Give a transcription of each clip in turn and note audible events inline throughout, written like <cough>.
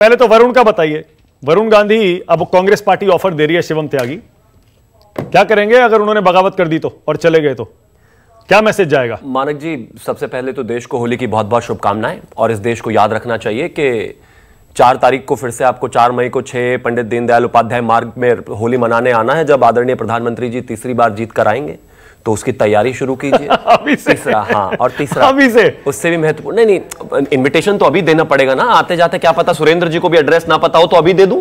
पहले तो वरुण का बताइए वरुण गांधी अब कांग्रेस पार्टी ऑफर दे रही है शिवम त्यागी क्या करेंगे अगर उन्होंने बगावत कर दी तो और चले गए तो क्या मैसेज जाएगा मानक जी सबसे पहले तो देश को होली की बहुत बहुत शुभकामनाएं और इस देश को याद रखना चाहिए कि चार तारीख को फिर से आपको चार मई को छह पंडित दीनदयाल उपाध्याय मार्ग में होली मनाने आना है जब आदरणीय प्रधानमंत्री जी तीसरी बार जीत कर आएंगे तो उसकी तैयारी शुरू कीजिए <laughs> अभी से तीसरा हाँ और तीसरा अभी से उससे भी महत्वपूर्ण नहीं नहीं इनविटेशन तो अभी देना पड़ेगा ना आते जाते क्या पता सुरेंद्र जी को भी एड्रेस ना पता हो तो अभी दे दूं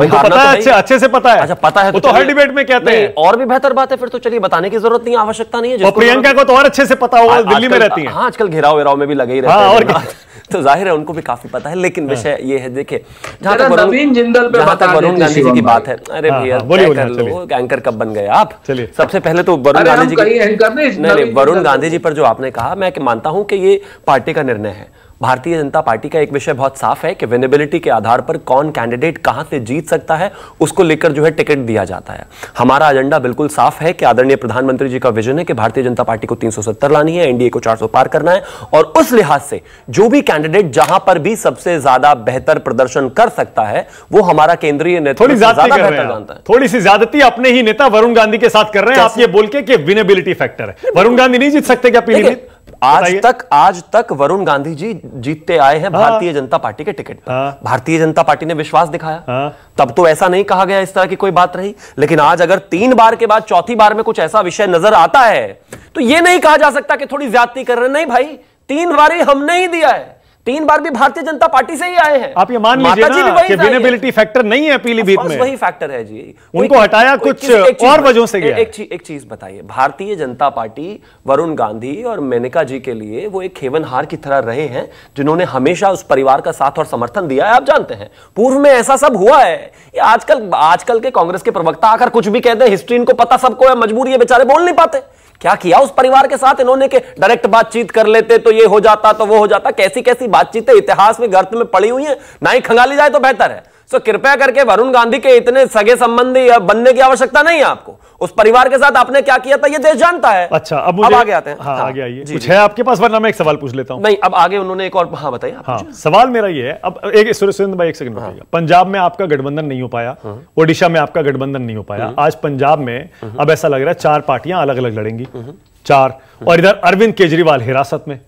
तो पता है तो अच्छे अच्छे से पता है अच्छा पता है तो, तो हर डिबेट में कहते हैं और भी बेहतर बात है फिर तो चलिए बताने की जरूरत नहीं आवश्यकता नहीं है प्रियंका को तो और अच्छे से पता होगा दिल्ली में रहती है हाँ आजकल घेराव वेराव में भी लगे ही रहते हाँ, हैं तो जाहिर है उनको भी काफी पता है लेकिन हाँ। विषय ये है देखिए जहां तक वरुण जिंदल पे जहाँ तक वरुण गांधी जी की बात है अरे हाँ, भैया हाँ, एंकर कब बन गए आप सबसे पहले तो वरुण गांधी जी की नहीं वरुण गांधी जी पर जो आपने कहा मैं मानता हूँ कि ये पार्टी का निर्णय है भारतीय जनता पार्टी का एक विषय बहुत साफ है कि विनेबिलिटी के आधार पर कौन कैंडिडेट कहां से जीत सकता है उसको लेकर जो है टिकट दिया जाता है हमारा एजेंडा बिल्कुल साफ है कि आदरणीय प्रधानमंत्री जी का विजन है कि भारतीय जनता पार्टी को 370 लानी है एनडीए को 400 पार करना है और उस लिहाज से जो भी कैंडिडेट जहां पर भी सबसे ज्यादा बेहतर प्रदर्शन कर सकता है वो हमारा केंद्रीय नेतृत्व ज्यादा है थोड़ी सी ज्यादती अपने ही नेता वरुण गांधी के साथ कर रहे हैं आप ये बोल के विनेबिलिटी फैक्टर है वरुण गांधी नहीं जीत सकते क्या पीलीभीत आज तक आज तक वरुण गांधी जी जीतते आए हैं हाँ। भारतीय जनता पार्टी के टिकट पर हाँ। भारतीय जनता पार्टी ने विश्वास दिखाया हाँ। तब तो ऐसा नहीं कहा गया इस तरह की कोई बात रही लेकिन आज अगर तीन बार के बाद चौथी बार में कुछ ऐसा विषय नजर आता है तो यह नहीं कहा जा सकता कि थोड़ी ज्यादा कर रहे नहीं भाई तीन बार हमने ही दिया है तीन बार भी भारतीय जनता पार्टी से ही आए हैं आप ये मान लीजिए ना कि विनेबिलिटी फैक्टर नहीं है पीलीभीत में वही फैक्टर है जी उनको हटाया कुछ और वजहों से गया एक चीज एक चीज बताइए भारतीय जनता पार्टी वरुण गांधी और मेनका जी के लिए वो एक हार की तरह रहे हैं जिन्होंने हमेशा उस परिवार का साथ और समर्थन दिया है आप जानते हैं पूर्व में ऐसा सब हुआ है आजकल आजकल के कांग्रेस के प्रवक्ता आकर कुछ भी कह दे हिस्ट्री इनको पता सबको है मजबूरी है बेचारे बोल नहीं पाते क्या किया उस परिवार के साथ इन्होंने के डायरेक्ट बातचीत कर लेते तो ये हो जाता तो वो हो जाता कैसी कैसी बातचीतें इतिहास में गर्त में पड़ी हुई है ना ही खंगाली जाए तो बेहतर है सो कृपया करके वरुण गांधी के इतने सगे संबंधी बनने की आवश्यकता नहीं है आपको उस परिवार के साथ आपने क्या किया था ये देश जानता है अच्छा अब, अब आगे आते हैं हाँ, हाँ, आगे आइए कुछ है आपके पास वरना मैं एक सवाल पूछ लेता हूँ नहीं अब आगे उन्होंने एक और हाँ बताइए हाँ, सवाल मेरा ये है अब एक सुरेंद्र भाई एक सेकंड हाँ, पंजाब में आपका गठबंधन नहीं हो पाया हाँ। ओडिशा में आपका गठबंधन नहीं हो पाया हम्म। आज पंजाब में हम्म। अब ऐसा लग रहा है चार पार्टियां अलग अलग लड़ेंगी हम्म। चार और इधर अरविंद केजरीवाल हिरासत में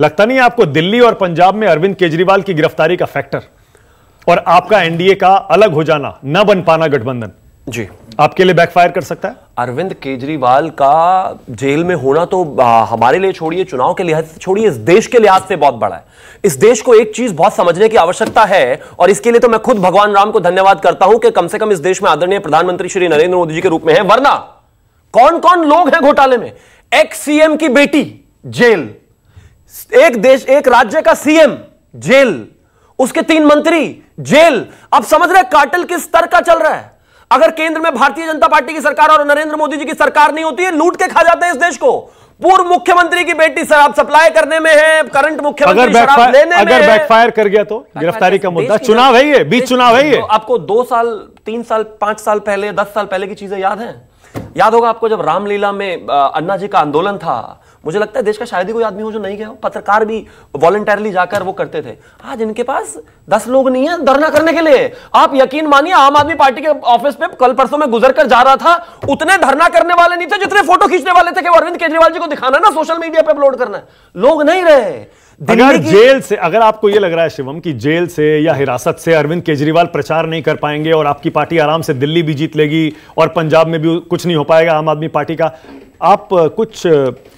लगता नहीं आपको दिल्ली और पंजाब में अरविंद केजरीवाल की गिरफ्तारी का फैक्टर और आपका एनडीए का अलग हो जाना न बन पाना गठबंधन जी आपके लिए बैकफायर कर सकता है अरविंद केजरीवाल का जेल में होना तो आ, हमारे लिए छोड़िए चुनाव के लिहाज से छोड़िए इस देश के लिहाज से बहुत बड़ा है इस देश को एक चीज बहुत समझने की आवश्यकता है और इसके लिए तो मैं खुद भगवान राम को धन्यवाद करता हूं कि कम से कम इस देश में आदरणीय प्रधानमंत्री श्री नरेंद्र मोदी जी के रूप में है वरना कौन कौन लोग हैं घोटाले में एक्स सीएम की बेटी जेल एक देश एक राज्य का सीएम जेल उसके तीन मंत्री जेल अब समझ रहे काटल किस स्तर का चल रहा है अगर केंद्र में भारतीय जनता पार्टी की सरकार और नरेंद्र मोदी जी की सरकार नहीं होती है लूट के खा जाते हैं इस देश को पूर्व मुख्यमंत्री की बेटी शराब सप्लाई करने में है करंट मुख्यमंत्री अगर लेने अगर में बैकफायर कर गया तो गिरफ्तारी का मुद्दा चुनाव है ये बीच चुनाव है ये आपको दो साल तीन साल पांच साल पहले दस साल पहले की चीजें याद हैं याद होगा आपको जब रामलीला में अन्ना जी का आंदोलन था मुझे लगता है देश का शायद ही कोई आदमी हो जो नहीं गया हो पत्रकार भी वॉलंटियरली जाकर वो करते थे आज इनके पास दस लोग नहीं है धरना करने के लिए आप यकीन मानिए आम आदमी पार्टी के ऑफिस पे कल परसों में गुजर कर जा रहा था उतने धरना करने वाले नहीं थे जितने फोटो खींचने वाले थे कि अरविंद केजरीवाल जी को दिखाना ना सोशल मीडिया पर अपलोड करना लोग नहीं रहे अगर जेल से अगर आपको यह लग रहा है शिवम कि जेल से या हिरासत से अरविंद केजरीवाल प्रचार नहीं कर पाएंगे और आपकी पार्टी आराम से दिल्ली भी जीत लेगी और पंजाब में भी कुछ नहीं हो पाएगा आम आदमी पार्टी का आप कुछ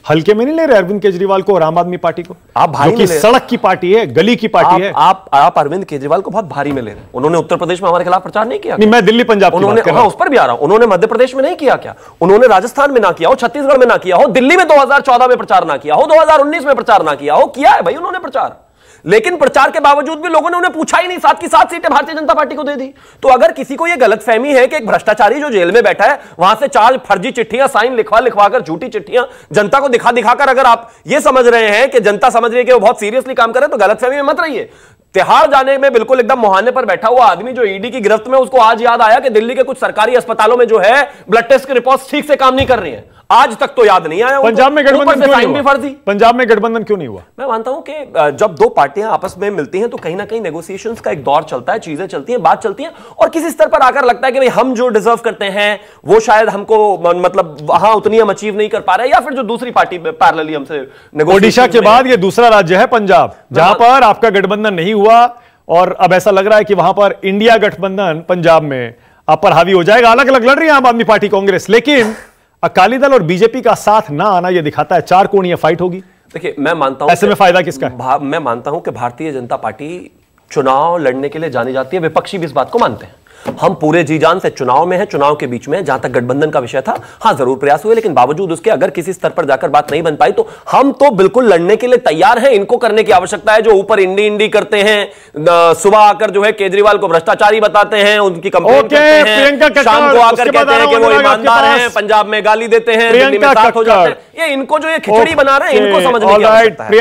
हल्के में नहीं ले रहे अरविंद केजरीवाल को और आम आदमी पार्टी को आप भारी में सड़क की पार्टी है गली की पार्टी आप, है आप आप अरविंद केजरीवाल को बहुत भारी में ले रहे हैं उन्होंने उत्तर प्रदेश में हमारे खिलाफ प्रचार नहीं किया नहीं मैं दिल्ली पंजाब उन्होंने हाँ, उस पर भी आ रहा हूं उन्होंने मध्य प्रदेश में नहीं किया क्या उन्होंने राजस्थान में ना किया हो छत्तीसगढ़ में ना किया हो दिल्ली में दो में प्रचार ना किया हो दो में प्रचार ना किया हो किया है भाई उन्होंने प्रचार लेकिन प्रचार के बावजूद भी लोगों ने उन्हें पूछा ही नहीं साथ की सात सीटें भारतीय जनता पार्टी को दे दी तो अगर किसी को यह गलतफहमी है कि एक भ्रष्टाचारी जो जेल में बैठा है वहां से चार फर्जी चिट्ठियां साइन लिखवा लिखवाकर झूठी चिट्ठियां जनता को दिखा दिखाकर अगर आप यह समझ रहे हैं कि जनता समझ रही है कि वो बहुत सीरियसली काम करे तो गलत तो में मत रहिए तिहाड़ जाने में बिल्कुल एकदम मुहाने पर बैठा हुआ आदमी जो ईडी e की गिरफ्त में उसको आज याद आया कि दिल्ली के कुछ सरकारी अस्पतालों में जो है ब्लड टेस्ट की रिपोर्ट ठीक से काम नहीं कर रही है आज तक तो याद नहीं आया पंजाब में गठबंधन क्यों नहीं हुआ पंजाब में गठबंधन क्यों नहीं हुआ मैं मानता हूं कि जब दो पार्टियां आपस में मिलती हैं तो कहीं ना कहीं नेगोशिएशंस का एक दौर चलता है चीजें चलती हैं बात चलती है और किसी स्तर पर आकर लगता है कि भाई हम जो डिजर्व करते हैं वो शायद हमको मतलब वहां उतनी हम अचीव नहीं कर पा रहे या फिर जो दूसरी पार्टी पैरेलली हमसे ओडिशा के बाद ये दूसरा राज्य है पंजाब जहां पर आपका गठबंधन नहीं हुआ हुआ और अब ऐसा लग रहा है कि वहां पर इंडिया गठबंधन पंजाब में अपर हावी हो जाएगा अलग अलग लड़ रही है आम आदमी पार्टी कांग्रेस लेकिन अकाली दल और बीजेपी का साथ ना आना यह दिखाता है चार कोणीय फाइट होगी देखिए मैं मानता हूं ऐसे में फायदा किसका मैं मानता हूं कि भारतीय जनता पार्टी चुनाव लड़ने के लिए जानी जाती है विपक्षी भी इस बात को मानते हैं हम पूरे जी जान से चुनाव में है चुनाव के बीच में जहां तक गठबंधन का विषय था हाँ जरूर प्रयास हुए लेकिन बावजूद उसके अगर किसी स्तर पर जाकर बात नहीं बन पाई तो हम तो बिल्कुल लड़ने के लिए तैयार हैं इनको करने की आवश्यकता है जो ऊपर इंडी इंडी करते हैं सुबह आकर जो है केजरीवाल को भ्रष्टाचारी बताते हैं उनकी कंप्लेन करते हैं शाम को आकर कहते हैं कि वो ईमानदार हैं पंजाब में गाली देते हैं ये इनको जो ये खिचड़ी बना रहे हैं इनको समझ में